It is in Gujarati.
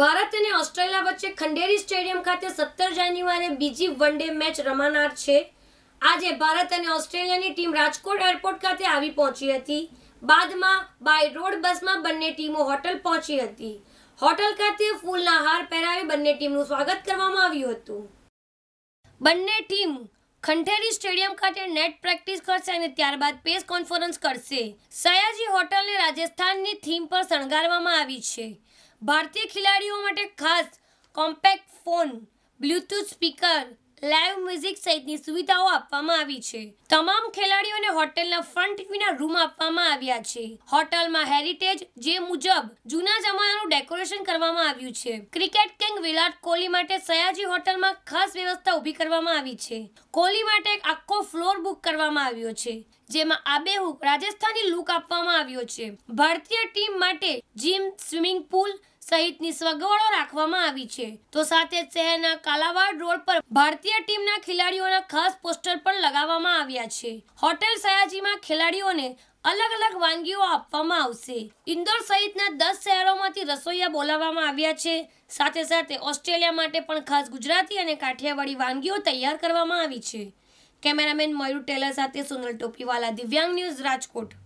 ભારત અને ઓસ્ટ્રેલિયા વચ્ચે ખંડેરી સ્ટેડિયમ ખાતે સત્તર જાન્યુઆરીએ બીજી વન ડે મેચ રમાનાર છે આજે ભારત અને ઓસ્ટ્રેલિયાની ટીમ રાજકોટ એરપોર્ટ ખાતે આવી પહોંચી હતી બાદમાં બાય રોડ બસમાં બંને ટીમો હોટલ પહોંચી હતી હોટલ ખાતે ફૂલના હાર પહેરાવી બંને ટીમનું સ્વાગત કરવામાં આવ્યું હતું બંને ટીમ ખંઠેરી સ્ટેડિયમ ખાતે નેટ પ્રેક્ટિસ કરશે અને ત્યારબાદ પ્રેસ કોન્ફરન્સ કરશે સયાજી હોટલને રાજસ્થાનની થીમ પર શણગારવામાં આવી છે ભારતીય ખેલાડીઓ માટે ખાસ compact phone Bluetooth speaker live music સહિતની સુવિધાઓ આપવામાં આવી છે તમામ ખેલાડીઓને હોટેલના ફ્રન્ટ વિના રૂમ આપવામાં આવ્યા છે હોટલમાં હેરિટેજ જે મુજબ જૂના જમાનાનું ડેકોરેશન કરવામાં આવ્યું છે ક્રિકેટ કિંગ વિરાટ કોહલી માટે સયાજી હોટલમાં ખાસ વ્યવસ્થા ઊભી કરવામાં આવી છે કોહલી માટે એક આખો ફ્લોર બુક કરવામાં આવ્યો છે જેમાં આબેહુક રાજસ્થાની લુક આપવામાં આવ્યો છે ભારતીય ટીમ માટે જીમ સ્વિમિંગ પુલ સહિતની સગવડો રાખવામાં આવી છે તો સાથે જ શહેરના કાલાવાડ રોડ પર ભારતીય ટીમના ખેલાડીઓના ખાસ પોસ્ટર પણ લગાવવામાં આવ્યા છે હોટેલ સયાજીમાં ખેલાડીઓને અલગ અલગ વાનગીઓ આપવામાં આવશે ઇન્દોર સહિતના દસ શહેરોમાંથી રસોઈયા બોલાવવામાં આવ્યા છે સાથે સાથે ઓસ્ટ્રેલિયા માટે પણ ખાસ ગુજરાતી અને કાઠિયાવાડી વાનગીઓ તૈયાર કરવામાં આવી છે કેમેરામેન મયુર ટેલર સાથે સોનલ ટોપીવાલા દિવ્યાંગ ન્યૂઝ રાજકોટ